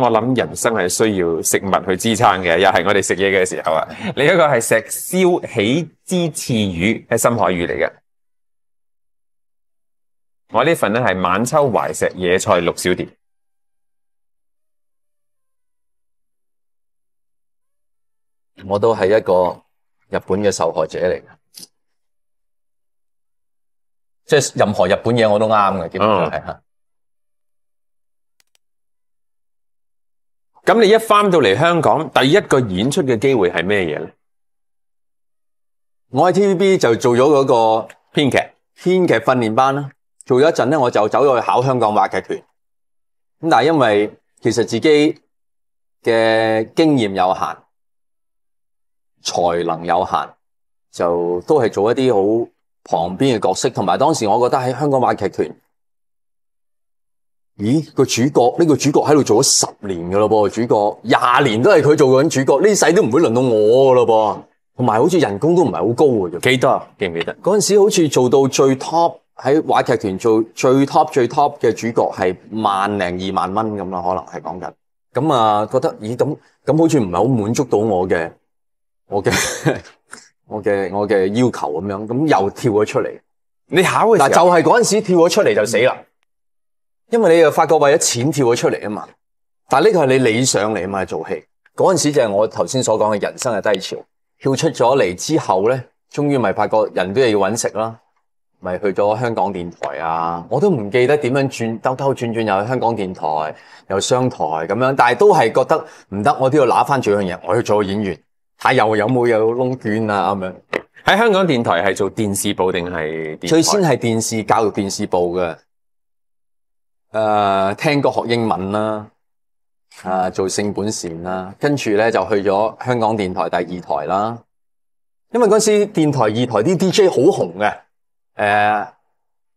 我谂人生系需要食物去支撑嘅，又系我哋食嘢嘅时候啊！另一个系石烧起之翅鱼，系深海鱼嚟嘅。我呢份咧系晚秋淮石野菜六小碟。我都系一个日本嘅受害者嚟嘅，即系任何日本嘢我都啱嘅，基本上系咁你一翻到嚟香港，第一个演出嘅机会系咩嘢咧？我喺 TVB 就做咗嗰个编剧、编剧训练班啦，做咗一阵咧，我就走咗去考香港话剧团。咁但系因为其实自己嘅经验有限，才能有限，就都系做一啲好旁边嘅角色。同埋当时我觉得喺香港话剧团。咦，个主角呢个主角喺度做咗十年噶咯噃，主角廿年都系佢做紧主角，呢世都唔会轮到我噶咯噃。同埋好似人工都唔系好高嘅，记得记唔记得？嗰阵时好似做到最 top 喺话剧团做最 top 最 top 嘅主角系万零二万蚊咁啦，可能系讲紧咁啊，觉得咦咁咁好似唔系好满足到我嘅我嘅 我嘅我嘅要求咁样，咁又跳咗出嚟。你考但就系嗰阵时跳咗出嚟就死啦。因为你又发觉为咗钱跳咗出嚟啊嘛，但系呢个系你理想嚟啊嘛做戏，嗰阵时就系我头先所讲嘅人生嘅低潮。跳出咗嚟之后呢，终于咪发觉人都系要揾食啦，咪去咗香港电台啊！我都唔记得点样转，兜兜转转又去香港电台，又商台咁样，但系都系觉得唔得，我都要拿翻做样嘢，我要做演员。睇又有冇有窿卷啊咁样。喺香港电台系做电视部定系？最先系电视教育电视部嘅。诶，听歌学英文啦，诶，做性本善啦，跟住咧就去咗香港电台第二台啦。因为嗰时电台二台啲 DJ 好红嘅，诶，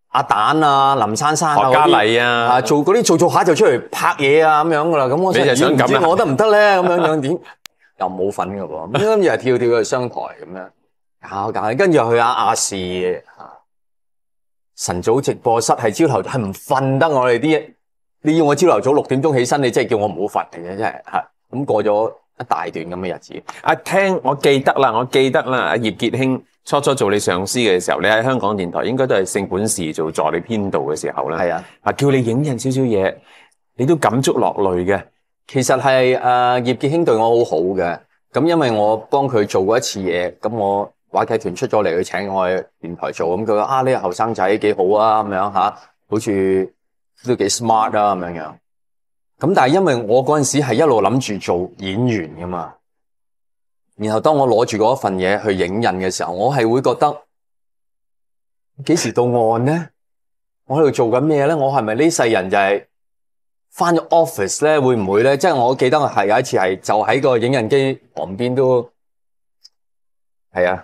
阿蛋啊，林珊珊、何家丽啊，做嗰啲做做下就出嚟拍嘢啊，咁样噶啦。咁我点知我得唔得咧？咁样样点 又冇份噶喎？咁跟住又跳跳去商台咁样，搞搞，跟住去阿亚视吓。晨早直播室系朝头系唔瞓得，我哋啲，你要我朝头早六点钟起身，你真系叫我唔好瞓嘅，真系吓。咁过咗一大段咁嘅日子，啊，听我记得啦，我记得啦，阿叶杰兴初初做你上司嘅时候，你喺香港电台应该都系性本事做助理编导嘅时候啦，系啊，啊叫你影印少少嘢，你都感触落泪嘅。其实系诶叶杰兴对我好好嘅，咁因为我帮佢做过一次嘢，咁我。话劇團出咗嚟去請我电台做，咁佢話啊呢個後生仔幾好啊咁樣吓，好似都幾 smart 啊咁樣样。咁但係因為我嗰陣時係一路諗住做演員噶嘛，然後當我攞住嗰一份嘢去影印嘅時候，我係會覺得幾時到岸呢？我喺度做緊咩咧？我係咪呢世人就係翻咗 office 咧？會唔會咧？即係我記得係有一次係就喺個影印機旁邊都係啊。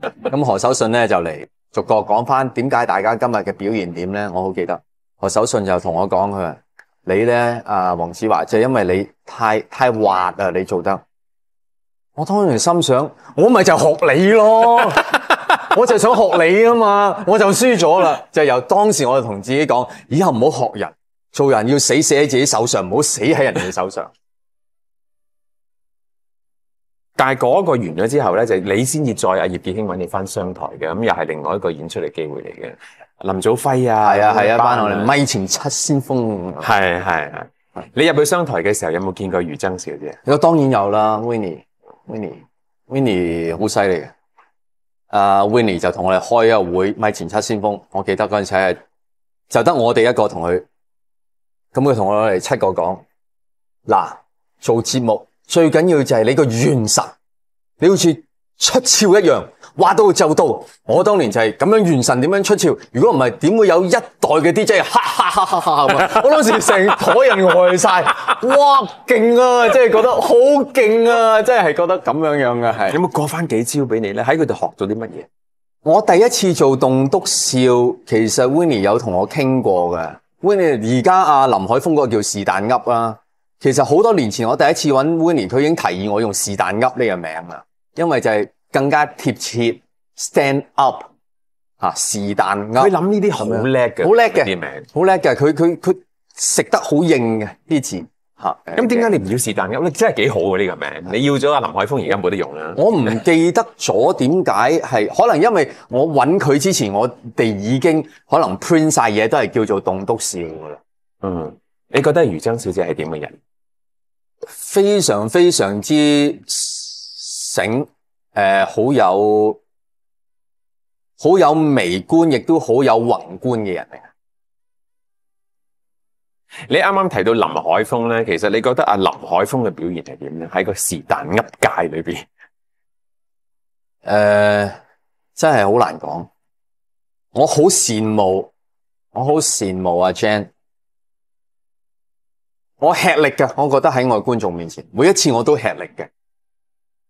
咁何守信咧就嚟逐个讲翻点解大家今日嘅表现点咧？我好记得，何守信就同我讲佢话：你咧啊，黄子华就因为你太太滑啊，你做得。我当然心想，我咪就学你咯，我就想学你啊嘛，我就输咗啦。就由当时我就同自己讲：以后唔好学人，做人要死死喺自己手上，唔好死喺人哋手上。但系嗰個完咗之後咧，就你先至再阿葉建興揾你翻商台嘅，咁又係另外一個演出嘅機會嚟嘅。林祖輝啊，係啊係啊，班我哋咪前七先鋒。係係係。你入去商台嘅時候有冇見過余曾少姐？我當然有啦，Winnie，Winnie，Winnie 好犀利嘅。啊，Winnie 就同我哋開個會，咪前七先鋒。我記得嗰陣時係就得我哋一個同佢，咁佢同我哋七個講嗱做節目。最紧要就系你个元神，你好似出鞘一样，挖到就到。我当年就系咁样元神点样出鞘，如果唔系，点会有一代嘅 DJ 哈哈哈！我当时成台人呆晒，哇，劲啊！即系觉得好劲啊！即系觉得咁样样嘅系。有冇过翻几招俾你呢？喺佢哋学咗啲乜嘢？我第一次做栋笃笑，其实 Winnie 有同我倾过嘅。Winnie 而家阿林海峰嗰个叫是但噏啦。其实好多年前我第一次揾 Winnie，佢已经提议我用是但噏呢个名啦，因为就系更加贴切。Stand up，吓是但噏。佢谂呢啲好叻嘅，好叻嘅，好叻嘅。佢佢佢食得好硬嘅啲字吓。咁点解你唔要是但噏？你真系几好嘅呢个名。你要咗阿林海峰，而家冇得用啦。我唔记得咗点解系，可能因为我揾佢之前，我哋已经可能 print 晒嘢都系叫做栋笃笑噶啦。嗯，你觉得余章小姐系点嘅人？非常非常之醒，诶，好有好有微观，亦都好有宏观嘅人嚟。你啱啱提到林海峰咧，其实你觉得阿林海峰嘅表现系点咧？喺个时但噏界里边，诶，真系好难讲。我好羡慕，我好羡慕阿 Jan。我吃力嘅，我觉得喺我嘅观众面前，每一次我都吃力嘅，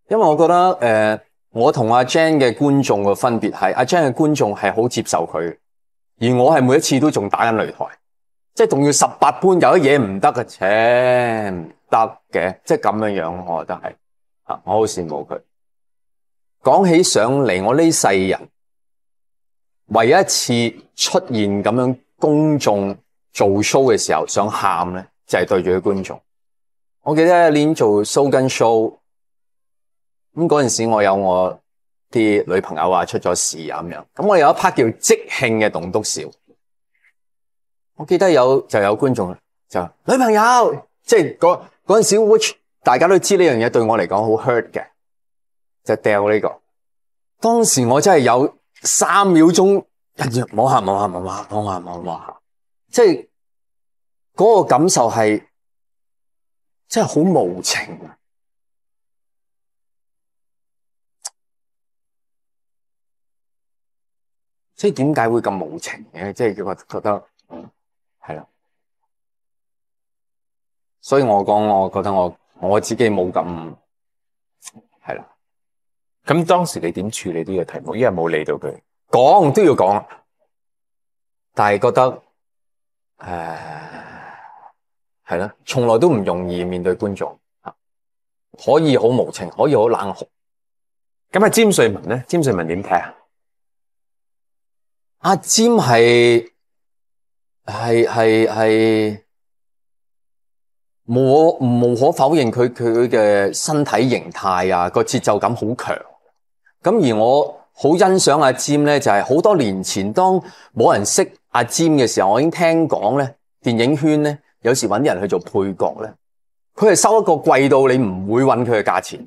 因为我觉得诶，我同阿 Jan 嘅观众嘅分别系，阿 Jan 嘅观众系好接受佢，而我系每一次都仲打紧擂台，即系仲要十八般，有一嘢唔得嘅，唔得嘅，即系咁样样，我觉得系啊，我好羡慕佢。讲起上嚟，我呢世人唯一一次出现咁样公众做 show 嘅时候想喊咧。就係對住啲觀眾。我記得年做 s n 做蘇跟 show 咁嗰陣時，我有我啲女朋友啊出咗事啊咁樣。咁我有一 part 叫即興嘅棟篤笑。我記得有就有觀眾就女朋友，即係嗰嗰陣時，which 大家都知呢樣嘢對我嚟講好 hurt 嘅，就掉呢個。當時我真係有三秒鐘，忍住，冇嚇冇嚇冇嚇冇嚇冇下，即系。嗰个感受系真系好无情，即系点解会咁无情嘅？即系我觉得，系啦，所以我讲，我觉得我我自己冇咁系啦。咁当时你点处理呢个题目？因为冇理到佢，讲都要讲，但系觉得诶。系啦，从来都唔容易面对观众，吓可以好无情，可以好冷酷。咁阿詹瑞文咧，詹瑞文点睇啊？阿詹系系系系，我无可否认佢佢嘅身体形态啊，个节奏感好强。咁而我好欣赏阿詹咧，就系好多年前当冇人识阿詹嘅时候，我已经听讲咧，电影圈咧。有时揾人去做配角咧，佢系收一个贵到你唔会揾佢嘅价钱，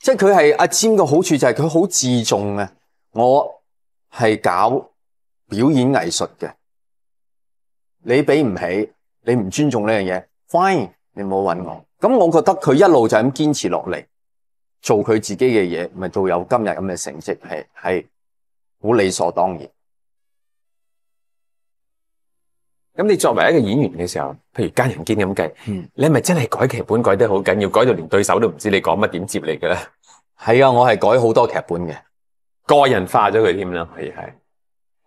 即系佢系阿詹嘅好处就系佢好自重啊！我系搞表演艺术嘅，你俾唔起，你唔尊重呢样嘢，fine，你唔好揾我。咁我觉得佢一路就咁坚持落嚟做佢自己嘅嘢，咪到有今日咁嘅成绩，系系好理所当然。咁你作为一个演员嘅时候，譬如奸人坚咁计，你系咪真系改剧本改得好紧要，改到连对手都唔知你讲乜点接你嘅咧？系啊，我系改好多剧本嘅，个人化咗佢添啦，系系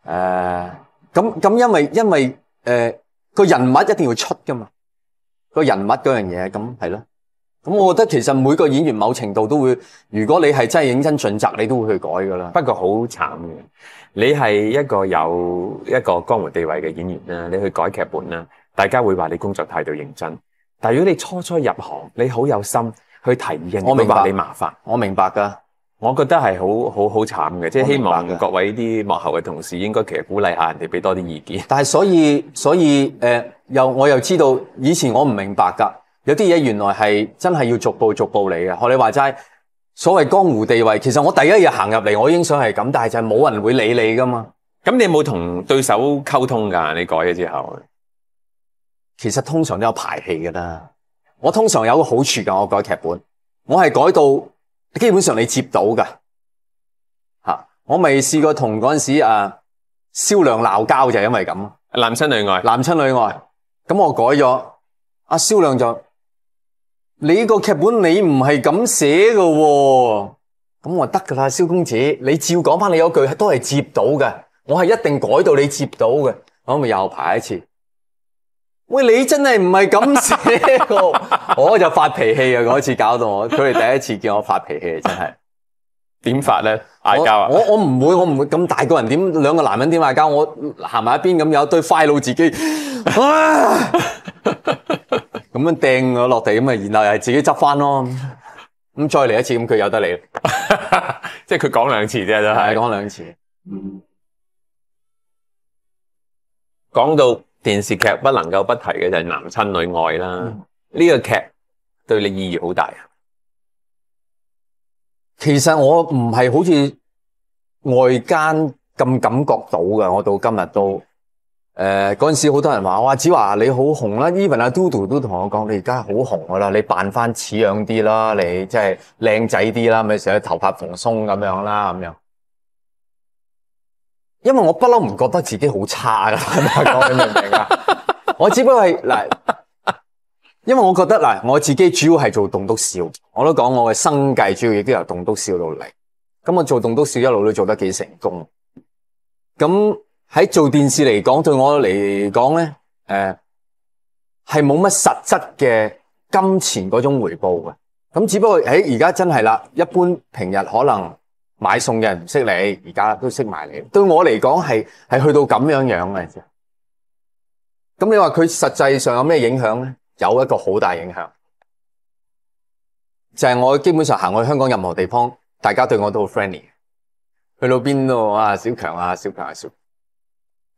诶，咁咁因为因为诶个人物一定要出噶嘛，个人物嗰样嘢咁系咯。咁，我觉得其实每个演员某程度都会，如果你系真系认真尽责，你都会去改噶啦。不过好惨嘅，你系一个有一个江湖地位嘅演员啦，你去改剧本啦，大家会话你工作态度认真。但系如果你初初入行，你好有心去提意我明白你麻烦。我明白噶，我觉得系好好好惨嘅，即系希望各位啲幕后嘅同事应该其实鼓励下人哋，俾多啲意见。但系所以所以诶，又我又知道以前我唔明白噶。有啲嘢原來係真係要逐步逐步嚟嘅。學你話齋，所謂江湖地位，其實我第一日行入嚟，我已經想係咁，但係就冇人會理你噶嘛。咁你有冇同對手溝通㗎？你改咗之後，其實通常都有排戏㗎啦。我通常有個好處㗎，我改劇本，我係改到基本上你接到㗎吓，我未試過同嗰陣時啊蕭亮鬧交就系因為咁。男親女愛，男親女愛。咁我改咗啊蕭亮就。你个剧本你唔系咁写喎。咁我得噶啦，萧公子，你照讲翻你嗰句，都系接到嘅，我系一定改到你接到嘅，我咪又排一次。喂，你真系唔系咁写个，我就发脾气啊！嗰次搞到我，佢哋第一次见我发脾气，真系点发咧？嗌交啊！我我唔会，我唔会咁大个人，点两个男人点嗌交？我行埋一边咁，有一堆快怒自己。咁樣掟咗落地咁啊，然後又係自己執翻咯。咁再嚟一次，咁佢有得嚟，即係佢講兩次啫，都係講兩次。嗯，講到電視劇不能夠不提嘅就係男親女愛啦。呢個劇對你意義好大啊。其實我唔係好似外間咁感覺到嘅，我到今日都。诶，嗰阵时好多人话，哇，子华你好红啦，even 阿 Dodo 都同我讲，你而家好红噶啦，你扮翻似样啲啦，你即系靓仔啲啦，咪成日头发蓬松咁样啦，咁样。因为我不嬲唔觉得自己好差噶，讲你明唔明啊？我只不过系嗱，因为我觉得嗱，我自己主要系做栋笃笑，我都讲我嘅生计主要亦都由栋笃笑度嚟。咁我做栋笃笑一路都做得几成功，咁。喺做电视嚟讲，对我嚟讲呢，诶系冇乜实质嘅金钱嗰种回报嘅。咁只不过喺而家真系啦，一般平日可能买餸嘅人唔识你，而家都识埋你。对我嚟讲系系去到咁样样嘅啫。咁你话佢实际上有咩影响呢？有一个好大影响，就系我基本上行去香港任何地方，大家对我都好 friendly。去到边度啊，小强啊，小强啊，小。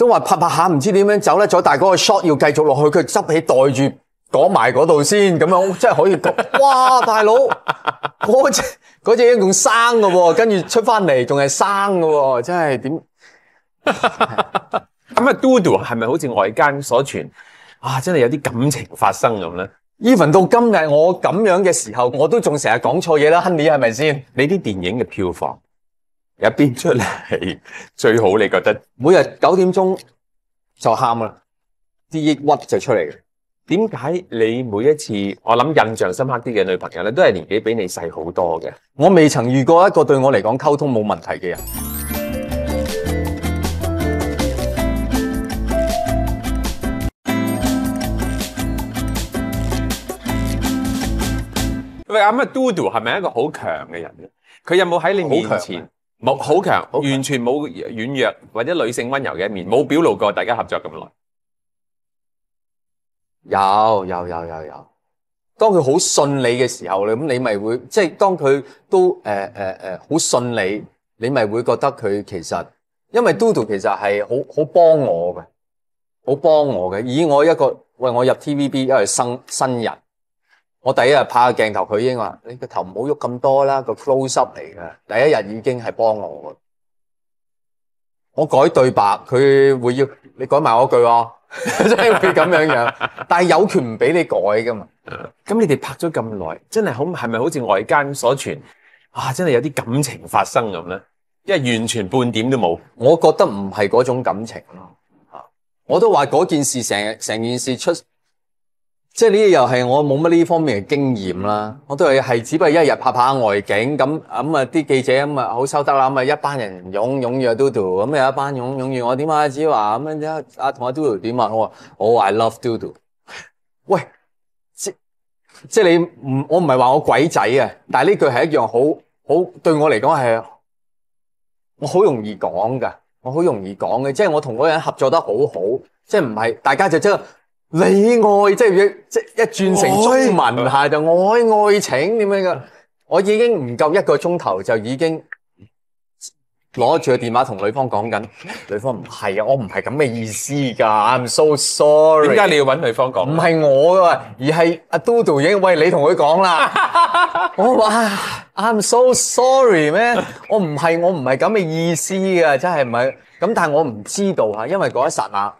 都話拍拍下唔知點樣走咧，咁大哥个 shot 要繼續落去，佢執起袋住講埋嗰度先咁樣，真係可以 哇！大佬，嗰只嗰只一共生嘅喎，跟住出翻嚟仲係生嘅喎，真係點？咁啊，嘟嘟 o 係咪好似外間所傳啊？真係有啲感情發生咁咧。Even 到今日我咁樣嘅時候，我都仲成日講錯嘢啦，Henry 係咪先？你啲電影嘅票房？一边出嚟 最好你觉得每日九点钟就喊啦，啲抑郁就出嚟。点解你每一次我谂印象深刻啲嘅女朋友咧，都系年纪比你细好多嘅？我未曾遇过一个对我嚟讲沟通冇问题嘅人。喂，阿乜嘟嘟系咪一个好强嘅人？佢有冇喺你面前？冇好强，完全冇软弱或者女性温柔嘅一面，冇表露过。大家合作咁耐，有有有有有。当佢好信你嘅时候咧，咁你咪会即系当佢都诶诶诶好信你，你咪会觉得佢其实因为 d 嘟 d o 其实系好好帮我嘅，好帮我嘅，以我一个喂我入 TVB 因为新新人。我第一日拍个镜头，佢已经话：你个头唔好喐咁多啦，个 c l o s e up 嚟㗎。第一日已经系帮我我改对白，佢会要你改埋我句喎，真 系会咁样样。但系有权唔俾你改噶嘛？咁你哋拍咗咁耐，真系好，系咪好似外间所传啊？真系有啲感情发生咁咧？因为完全半点都冇，我觉得唔系嗰种感情。啊，我都话嗰件事成成件事出。即系呢啲又系我冇乜呢方面嘅经验啦，我都系系只不过一日拍拍外景咁咁啊啲记者咁啊好收得啦，咁啊一班人拥拥住阿嘟嘟，咁又一班拥拥住我点啊，只話咁样阿阿同阿嘟嘟点啊，我话我 h I love Dodo，喂，即即系你唔我唔系话我鬼仔啊，但系呢句系一样好好对我嚟讲系我好容易讲噶，我好容易讲嘅，即系我同嗰个人合作得好好，即系唔系大家就即系。你爱即系一即系一转成中文系就爱爱情点样噶？我已经唔够一个钟头就已经攞住个电话同女方讲紧，女方唔系啊，我唔系咁嘅意思噶，I'm so sorry。点解你要揾女方讲？唔系我啊，而系阿 Dodo 已经喂你同佢讲啦。我话 I'm so sorry 咩？我唔系我唔系咁嘅意思啊，真系唔系。咁但系我唔知道吓，因为嗰一刹那。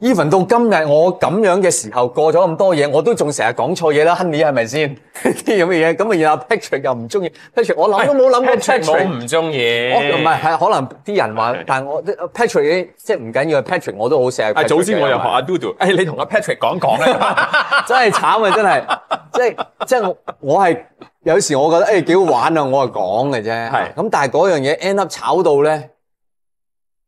even 到今日我咁样嘅时候过咗咁多嘢，我都仲成日讲错嘢啦 h o n e y 系咪先啲咁嘅嘢？咁啊，然后 Patrick 又唔中意 Patrick，我都冇谂过 Patrick，我唔中意，唔系系可能啲人话，但系我 Patrick 即系唔紧要，Patrick 我都好成。啊，早先我又学阿 d o d o 诶，你同阿 Patrick 讲讲咧，真系惨啊！真系，即系即系我我系有时我觉得诶几好玩啊，我系讲嘅啫，系咁，但系嗰样嘢 end up 炒到咧。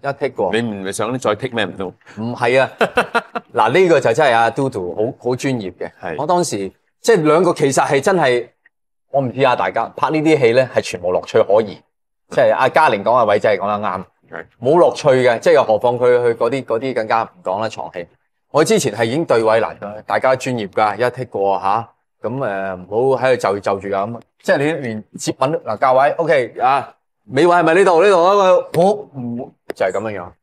一剔过，你唔咪想再剔咩唔到？唔系啊，嗱呢个就真系阿 Dodo 好好专业嘅。系，我当时即系两个其实系真系，我唔知啊大家拍呢啲戏咧系全部乐趣可言，即系阿嘉玲讲阿伟真系讲得啱，冇乐趣嘅，即系又何况佢去嗰啲嗰啲更加唔讲啦，床戏。我之前系已经对位啦，大家专业噶，一剔过吓，咁诶唔好喺度就就住啊咁，即系你连接吻嗱教位，O K 啊。美位系咪呢度？呢度啊，我唔就系咁样样。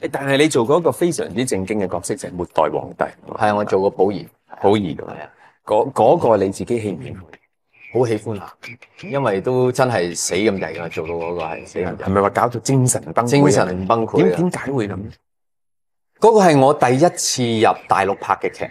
诶，但系你做嗰个非常之正经嘅角色，就系末代皇帝。系啊，我做个宝仪，宝仪。系啊，嗰嗰个你自己喜唔喜欢，好喜欢啊！因为都真系死咁滞啊，做到嗰个系死人。系咪话搞到精神崩？精神崩溃点点解会咁咧？嗰个系我第一次入大陆拍嘅剧。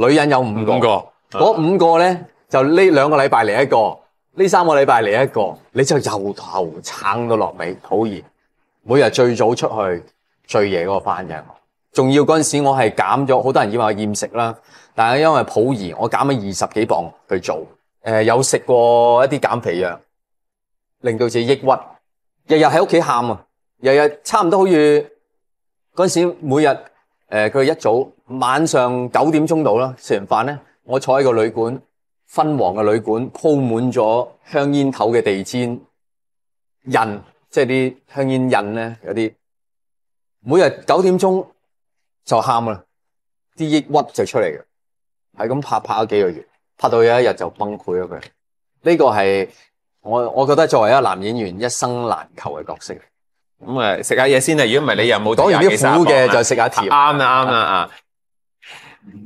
女人有五個，嗰五個咧就呢兩個禮拜嚟一個，呢三個禮拜嚟一個，你就由頭撐到落尾。普怡每日最早出去最夜嗰個翻人，仲要嗰陣時我係減咗，好多人以為我厭食啦，但係因為普怡，我減咗二十幾磅去做。誒有食過一啲減肥藥，令到自己抑鬱，日日喺屋企喊啊，日日差唔多好似嗰陣時每日诶佢一早。晚上九點鐘到啦，食完飯咧，我坐喺個旅館，昏黃嘅旅館，鋪滿咗香煙頭嘅地氈，印即係啲香煙印咧，有啲每日九點鐘就喊啦，啲抑鬱就出嚟嘅，係咁拍拍咗幾個月，拍到有一日就崩潰咗佢。呢個係我我覺得作為一個男演員一生難求嘅角色。咁啊，食下嘢先啦。如果唔係你又冇講完啲苦嘅，就食下甜。啱啦，啱啊，啊！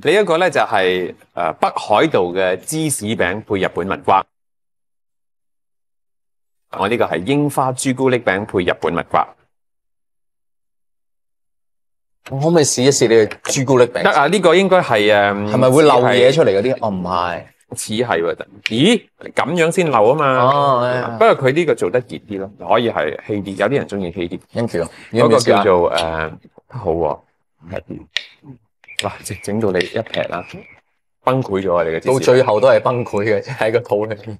你一个咧就系诶北海道嘅芝士饼配日本蜜瓜，我呢个系樱花朱古力饼配日本蜜瓜。我可唔可以试一试你嘅朱古力饼？得啊，呢个应该系诶，系咪会漏嘢出嚟嗰啲？哦，唔系似系喎，咦咁样先漏啊嘛。哦，不过佢呢个做得热啲咯，可以系稀啲，有啲人中意稀啲。Thank you，嗰个叫做诶，好，系。哇！整到你一劈啦，崩溃咗啊！你嘅到最后都系崩溃嘅，即 喺个肚里边。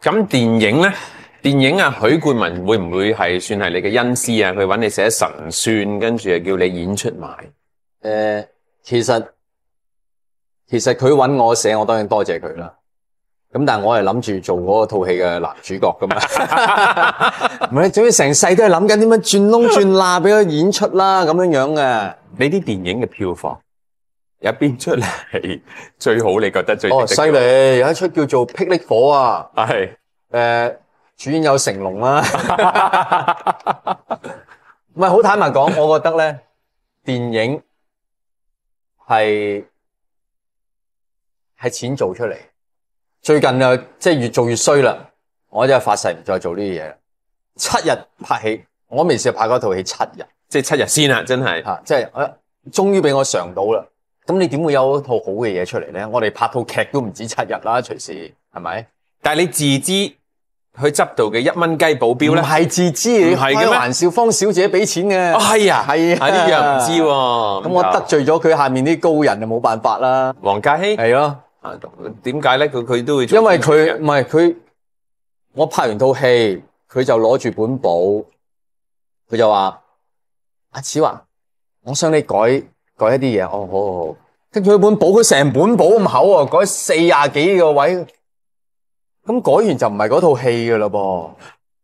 咁电影咧，电影啊，许冠文会唔会系算系你嘅恩师啊？佢揾你写神算，跟住又叫你演出埋。诶，其实其实佢揾我写，我当然多谢佢啦。咁但系我系谂住做嗰套戏嘅男主角噶嘛，唔系，总之成世都系谂紧点样转窿转罅俾佢演出啦，咁样样嘅。你啲电影嘅票房有边出嚟最好？你觉得最？哦，犀利！有一出叫做《霹雳火》啊，系，诶，主演有成龙啦，唔系，好坦白讲，我觉得咧，电影系系钱做出嚟。最近啊，即系越做越衰啦，我就发誓唔再做呢啲嘢。七日拍戏，我未试拍过套戏七日，即系七日先啦，真系吓，即系诶，终于俾我尝到啦。咁你点会有一套好嘅嘢出嚟咧？我哋拍套剧都唔止七日啦，随时系咪？但系你自知去执到嘅一蚊鸡保镖咧，唔系自知，系嘅咩？少玩笑，方小姐俾钱嘅，系啊，系啊，啲人唔知，咁我得罪咗佢下面啲高人就冇办法啦。黄家熙系咯。点解咧？佢佢都会，因为佢唔系佢，我拍完套戏，佢就攞住本簿，佢就话阿始华，我想你改改一啲嘢，哦，好好好，跟住佢本簿，佢成本簿咁厚喎，改四廿几个位，咁改完就唔系嗰套戏噶啦噃，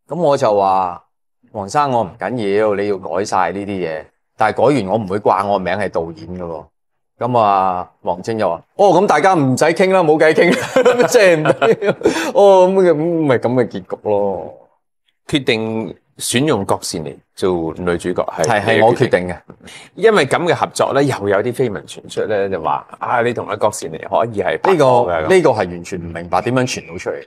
咁我就话黄生，我唔紧要，你要改晒呢啲嘢，但系改完我唔会挂我名系导演噶喎。咁啊，王晶又话：，哦，咁大家唔使倾啦，冇计倾啦，正 哦，咁咁咪咁嘅结局咯。决定选用郭善妮做女主角系系我决定嘅，因为咁嘅合作咧，又有啲绯闻传出咧，就话啊，你同阿郭善妮可以系呢个呢个系完全唔明白点样传到出嚟，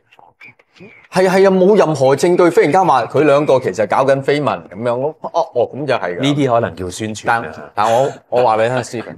系系啊，冇任何证据，忽然间话佢两个其实搞紧绯闻咁样，哦哦，咁就系呢啲可能叫宣传。但但我我话你听 s t e p e n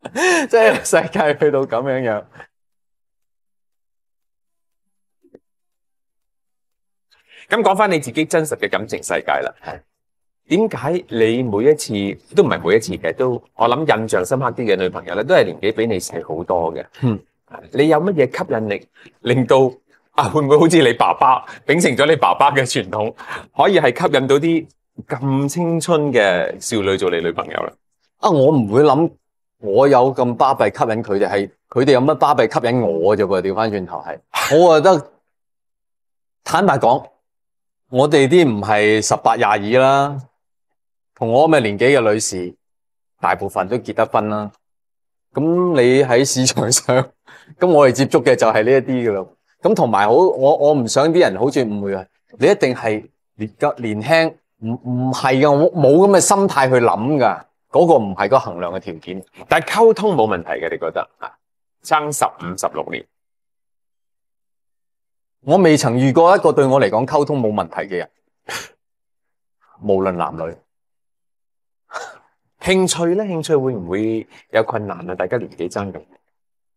即系世界去到咁样样，咁讲翻你自己真实嘅感情世界啦。点解你每一次都唔系每一次嘅都？我谂印象深刻啲嘅女朋友咧，都系年纪比你细好多嘅。嗯，你有乜嘢吸引力令到啊？会唔会好似你爸爸秉承咗你爸爸嘅传统，可以系吸引到啲咁青春嘅少女做你女朋友啦？啊，我唔会谂。我有咁巴闭吸引佢哋系，佢哋有乜巴闭吸引我啫噃？调翻转头系，我觉得坦白讲，我哋啲唔系十八廿二啦，同我咁嘅年纪嘅女士，大部分都结得婚啦。咁你喺市场上，咁我哋接触嘅就系呢一啲噶啦。咁同埋好，我我唔想啲人好似误会啊，你一定系年年轻，唔唔系噶，我冇咁嘅心态去谂噶。嗰个唔系个衡量嘅条件，但系沟通冇问题嘅，你觉得啊？争十五十六年，我未曾遇过一个对我嚟讲沟通冇问题嘅人，无论男女。兴趣咧，兴趣会唔会有困难啊？大家年纪争咁，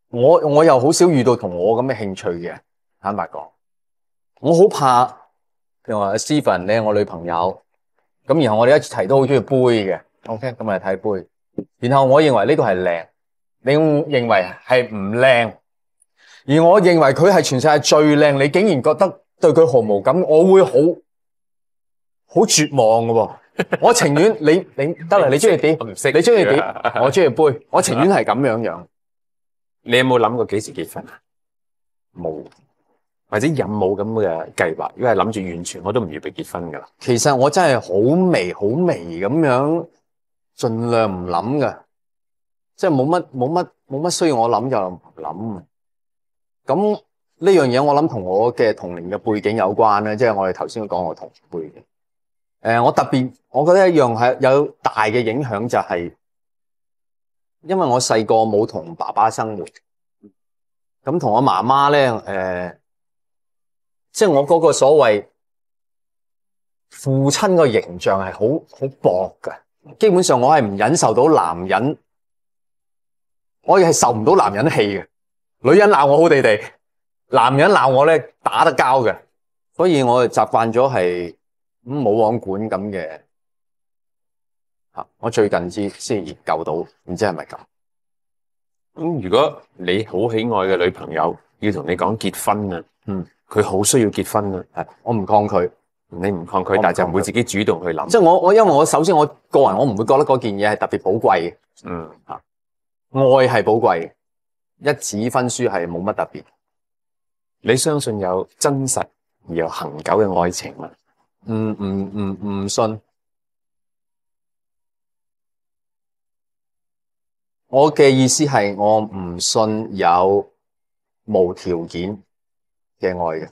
我我又好少遇到同我咁嘅兴趣嘅。坦白讲，我好怕。譬如话，Stephen 你系我女朋友，咁然后我哋一齐都好中意杯嘅。OK，咁咪睇杯，然后我认为呢个系靓，你认为系唔靓，而我认为佢系全世界最靓，你竟然觉得对佢毫无感，我会好好绝望噶，我情愿你你得啦，你中意点，唔识，你中意点，我中 意杯，我情愿系咁样样。你有冇谂过几时结婚啊？冇，或者有冇咁嘅计划？如果系谂住完全我都唔预备结婚噶啦。其实我真系好微好微咁样。尽量唔谂㗎，即系冇乜冇乜冇乜需要我谂就諗。谂。咁呢样嘢我谂同我嘅童年嘅背景有关咧，即系我哋头先讲我同童年背景。诶，我特别我觉得一样系有大嘅影响就系，因为我细个冇同爸爸生活，咁同我妈妈咧，诶，即系我嗰个所谓父亲个形象系好好薄㗎。基本上我系唔忍受到男人，我系受唔到男人气嘅。女人闹我好地地，男人闹我呢打得交嘅。所以我就习惯咗系冇往管咁嘅我最近先先研究到，唔知系咪咁。咁如果你好喜爱嘅女朋友要同你讲结婚啊，嗯，佢好需要结婚啊，我唔抗拒。你唔抗拒，但系就唔会自己主动去谂。即系我我，因为我首先我个人我唔会觉得嗰件嘢系特别宝贵嘅。嗯，吓爱系宝贵，一纸婚书系冇乜特别。你相信有真实而又恒久嘅爱情吗？唔唔唔唔信。我嘅意思系，我唔信有无条件嘅爱嘅，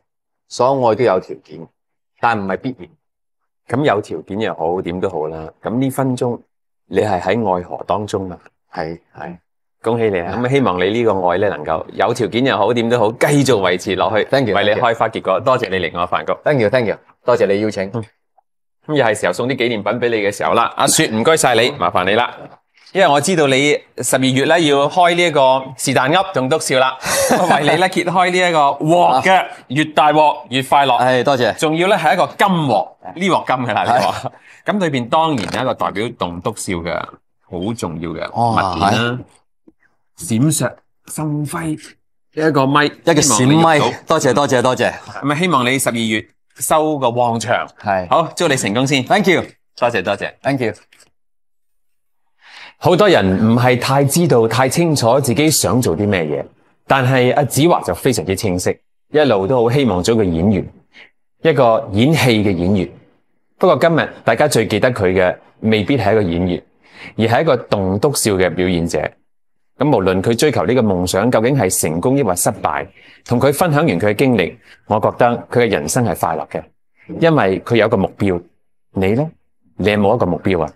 所有爱都有条件。但唔系必然，咁有条件又好，点都好啦。咁呢分钟你系喺爱河当中啊，系系，恭喜你啊！咁希望你呢个爱咧能够有条件又好，点都好，继续维持落去，Thank you，为你开发结果。多谢你嚟我饭局，thank you，thank you，多谢你邀请。咁又系时候送啲纪念品俾你嘅时候啦。阿雪，唔该晒你，麻烦你啦。因为我知道你十二月咧要开呢一个是但噏同笃笑啦，为你咧揭开呢一个镬嘅，越大镬越快乐。系，多谢。仲要咧系一个金镬，呢镬金嘅啦呢镬。咁里边当然有一个代表栋笃笑嘅好重要嘅物件啦，闪石心辉一个咪，一个闪咪。多谢多谢多谢。咁啊希望你十二月收个旺场。系，好，祝你成功先。Thank you，多谢多谢。Thank you。好多人唔系太知道、太清楚自己想做啲咩嘢，但系阿子华就非常之清晰，一路都好希望做一个演员，一个演戏嘅演员。不过今日大家最记得佢嘅，未必系一个演员，而系一个栋笃笑嘅表演者。咁无论佢追求呢个梦想究竟系成功抑或失败，同佢分享完佢嘅经历，我觉得佢嘅人生系快乐嘅，因为佢有一个目标。你呢？你有冇一个目标啊？